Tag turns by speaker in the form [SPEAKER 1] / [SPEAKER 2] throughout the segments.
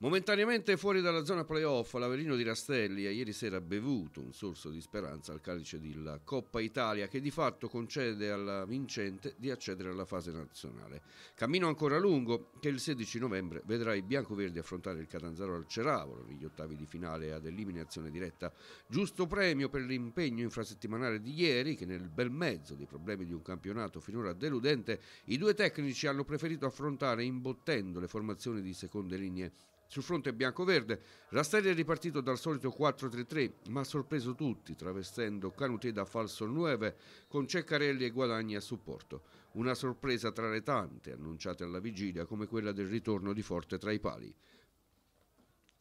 [SPEAKER 1] Momentaneamente fuori dalla zona playoff, l'Averino di Rastelli ha ieri sera bevuto un sorso di speranza al calice della Coppa Italia che di fatto concede alla vincente di accedere alla fase nazionale. Cammino ancora lungo che il 16 novembre vedrà i biancoverdi affrontare il Catanzaro al Ceravolo negli ottavi di finale ad eliminazione diretta. Giusto premio per l'impegno infrasettimanale di ieri che nel bel mezzo dei problemi di un campionato finora deludente i due tecnici hanno preferito affrontare imbottendo le formazioni di seconde linee sul fronte bianco-verde, Rastelli è ripartito dal solito 4-3-3, ma ha sorpreso tutti, travestendo Canutè da falso 9 con Ceccarelli e Guadagni a supporto. Una sorpresa tra le tante annunciate alla vigilia, come quella del ritorno di Forte tra i pali.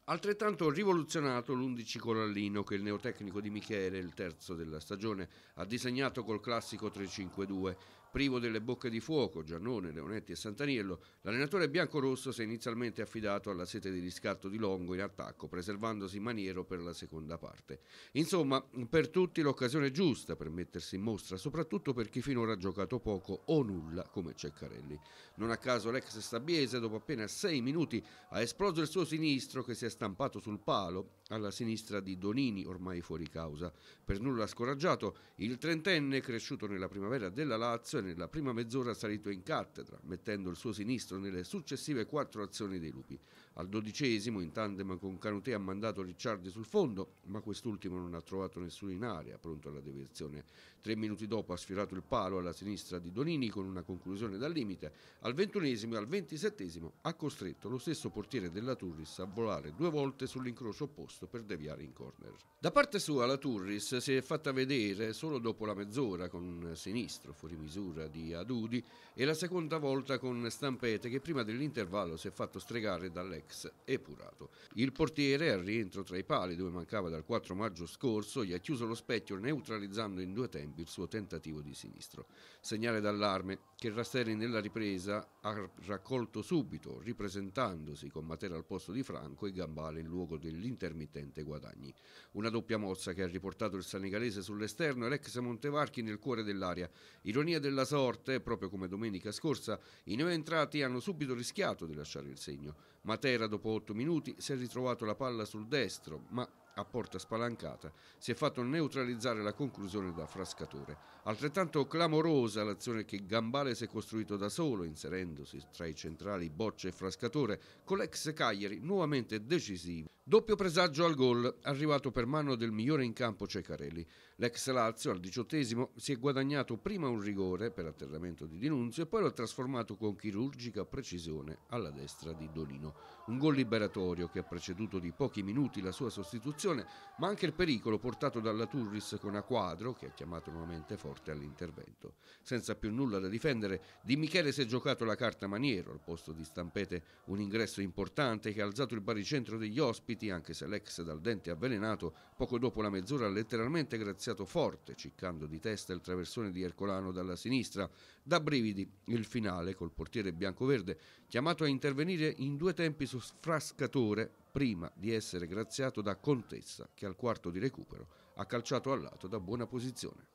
[SPEAKER 1] Altrettanto rivoluzionato l'11 Corallino che il neotecnico di Michele, il terzo della stagione, ha disegnato col classico 3-5-2, privo delle bocche di fuoco, Giannone, Leonetti e Santaniello, l'allenatore biancorosso si è inizialmente affidato alla sete di riscatto di Longo in attacco, preservandosi Maniero per la seconda parte. Insomma, per tutti l'occasione giusta per mettersi in mostra, soprattutto per chi finora ha giocato poco o nulla come Ceccarelli. Non a caso l'ex Stabiese, dopo appena sei minuti, ha esploso il suo sinistro che si è stampato sul palo alla sinistra di Donini, ormai fuori causa. Per nulla scoraggiato, il trentenne, cresciuto nella primavera della Lazio, e nella prima mezz'ora salito in cattedra, mettendo il suo sinistro nelle successive quattro azioni dei lupi. Al dodicesimo, in tandem con Canutè, ha mandato Ricciardi sul fondo, ma quest'ultimo non ha trovato nessuno in area, pronto alla deviazione. Tre minuti dopo ha sfiorato il palo alla sinistra di Donini con una conclusione dal limite. Al ventunesimo e al ventisettesimo ha costretto lo stesso portiere della Turris a volare due volte sull'incrocio opposto per deviare in corner. Da parte sua la Turris si è fatta vedere solo dopo la mezz'ora con un sinistro fuori misura chiusura di Adudi e la seconda volta con Stampete che prima dell'intervallo si è fatto stregare dall'ex Epurato. Il portiere al rientro tra i pali dove mancava dal 4 maggio scorso gli ha chiuso lo specchio neutralizzando in due tempi il suo tentativo di sinistro. Segnale d'allarme che Rastelli nella ripresa ha raccolto subito ripresentandosi con Matera al posto di Franco e Gambale in luogo dell'intermittente Guadagni. Una doppia mossa che ha riportato il senegalese sull'esterno e l'ex Montevarchi nel cuore dell'area. Ironia della sorte, proprio come domenica scorsa, i neoentrati hanno subito rischiato di lasciare il segno. Matera dopo 8 minuti si è ritrovato la palla sul destro, ma a porta spalancata si è fatto neutralizzare la conclusione da Frascatore. Altrettanto clamorosa l'azione che Gambale si è costruito da solo, inserendosi tra i centrali Boccia e Frascatore, con l'ex Cagliari nuovamente decisivo. Doppio presagio al gol, arrivato per mano del migliore in campo Ceccarelli. L'ex Lazio al diciottesimo si è guadagnato prima un rigore per atterramento di Dinunzio e poi lo ha trasformato con chirurgica precisione alla destra di Dolino un gol liberatorio che ha preceduto di pochi minuti la sua sostituzione, ma anche il pericolo portato dalla Turris con Aquadro, che ha chiamato nuovamente forte all'intervento. Senza più nulla da difendere, Di Michele si è giocato la carta maniero, al posto di Stampete un ingresso importante che ha alzato il baricentro degli ospiti, anche se l'ex dal dente avvelenato, poco dopo la mezz'ora ha letteralmente graziato forte, ciccando di testa il traversone di Ercolano dalla sinistra. Da brividi il finale col portiere bianco-verde, chiamato a intervenire in due tempi tempi su Frascatore prima di essere graziato da Contessa che al quarto di recupero ha calciato al lato da buona posizione.